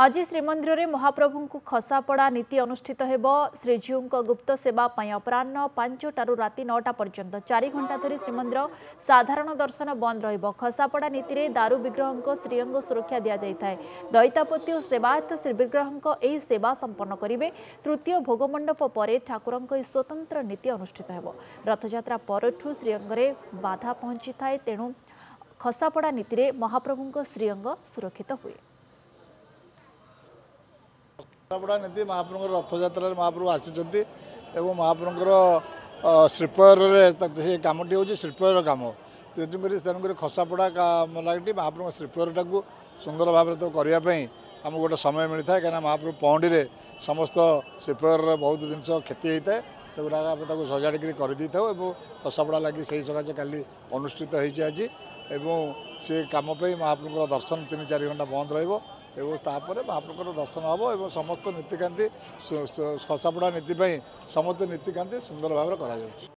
ଆଜି ଶ୍ରୀମନ୍ଦିରରେ ମହାପ୍ରଭୁଙ୍କୁ ଖସାପଡ଼ା ନୀତି ଅନୁଷ୍ଠିତ ହେବ ଶ୍ରୀଜୀଉଙ୍କ ଗୁପ୍ତ ସେବା ପାଇଁ ଅପରାହ୍ନ ପାଞ୍ଚଟାରୁ ରାତି ନଅଟା ପର୍ଯ୍ୟନ୍ତ ଚାରି ଘଣ୍ଟା ଧରି ଶ୍ରୀମନ୍ଦିର ସାଧାରଣ ଦର୍ଶନ ବନ୍ଦ ରହିବ ଖସାପଡ଼ା ନୀତିରେ ଦାରୁ ବିଗ୍ରହଙ୍କ ଶ୍ରୀଅଙ୍ଗ ସୁରକ୍ଷା ଦିଆଯାଇଥାଏ ଦୈତାପତି ଓ ସେବାୟତ ଶ୍ରୀବିଗ୍ରହଙ୍କ ଏହି ସେବା ସମ୍ପନ୍ନ କରିବେ ତୃତୀୟ ଭୋଗମଣ୍ଡପ ପରେ ଠାକୁରଙ୍କ ଏହି ସ୍ୱତନ୍ତ୍ର ନୀତି ଅନୁଷ୍ଠିତ ହେବ ରଥଯାତ୍ରା ପରଠୁ ଶ୍ରୀଅଙ୍ଗରେ ବାଧା ପହଞ୍ଚିଥାଏ ତେଣୁ ଖସାପଡ଼ା ନୀତିରେ ମହାପ୍ରଭୁଙ୍କ ଶ୍ରୀଅଙ୍ଗ ସୁରକ୍ଷିତ ହୁଏ କେନ୍ଦ୍ରାପଡ଼ା ନୀତି ମହାପ୍ରଭୁଙ୍କର ରଥଯାତ୍ରାରେ ମହାପ୍ରଭୁ ଆସିଛନ୍ତି ଏବଂ ମହାପ୍ରଭୁଙ୍କର ଶିଳ୍ପରେ ସେ କାମଟି ହେଉଛି ଶ୍ରୀପୟର କାମ ତେଣୁକରି ସେମାନଙ୍କର ଖସାପଡ଼ା ଲାଗିଟି ମହାପ୍ରଭୁଙ୍କ ଶିଳ୍ପରଟାକୁ ସୁନ୍ଦର ଭାବରେ ତାକୁ କରିବା ପାଇଁ ଆମକୁ ଗୋଟେ ସମୟ ମିଳିଥାଏ କାହିଁକିନା ମହାପ୍ରଭୁ ପହଣ୍ଡିରେ ସମସ୍ତ ଶିଳ୍ପରେ ବହୁତ ଜିନିଷ କ୍ଷତି ହୋଇଥାଏ ସେଗୁଡ଼ାକ ଆମେ ତାକୁ ସଜାଡ଼ିକିରି କରିଦେଇଥାଉ ଏବଂ ଦଶପଡ଼ା ଲାଗି ସେହି ସକାଶେ କାଲି ଅନୁଷ୍ଠିତ ହୋଇଛି ଆଜି ଏବଂ ସେ କାମ ପାଇଁ ମହାପ୍ରଭୁଙ୍କର ଦର୍ଶନ ତିନି ଚାରି ଘଣ୍ଟା ବନ୍ଦ ରହିବ ଏବଂ ତାପରେ ମହାପ୍ରଭୁଙ୍କର ଦର୍ଶନ ହେବ ଏବଂ ସମସ୍ତ ନୀତିକାନ୍ତି ଖସାପଡ଼ା ନୀତି ପାଇଁ ସମସ୍ତ ନୀତିକାନ୍ତି ସୁନ୍ଦର ଭାବରେ କରାଯାଉଛି